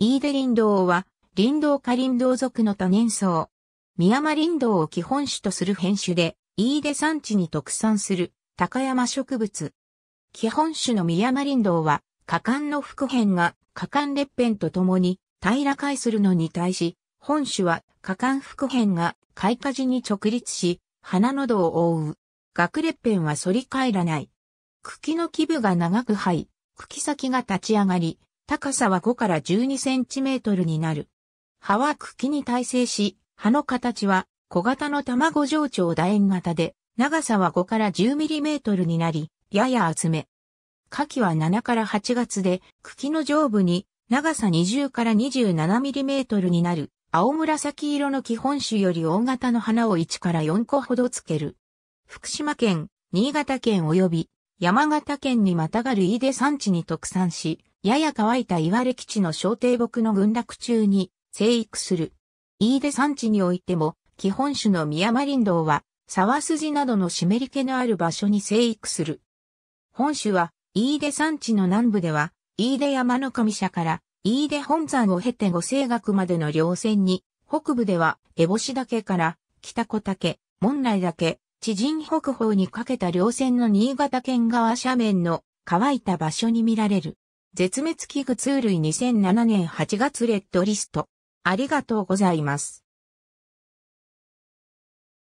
飯出林道は、林道下林道属の多年草。宮ン林道を基本種とする変種で、飯出山地に特産する高山植物。基本種の宮ン林道は、果敢の副片が果敢裂片とともに平ら返するのに対し、本種は果敢副片が開花時に直立し、花のを覆う。学裂片は反り返らない。茎の基部が長く生い、茎先が立ち上がり、高さは5から12センチメートルになる。葉は茎に耐性し、葉の形は小型の卵状長楕円型で、長さは5から10ミリメートルになり、やや厚め。花季は7から8月で、茎の上部に長さ20から27ミリメートルになる、青紫色の基本種より大型の花を1から4個ほどつける。福島県、新潟県及び山形県にまたがる飯出山地に特産し、やや乾いた岩歴地の小低木の群落中に生育する。飯出山地においても、基本種の宮間林道は、沢筋などの湿り気のある場所に生育する。本種は、飯出山地の南部では、飯出山の神社から、飯出本山を経て五星岳までの稜線に、北部では、烏帽子岳から、北小岳、門来岳、知人北方にかけた稜線の新潟県側斜面の乾いた場所に見られる。絶滅危惧ツー類2007年8月レッドリスト。ありがとうございます。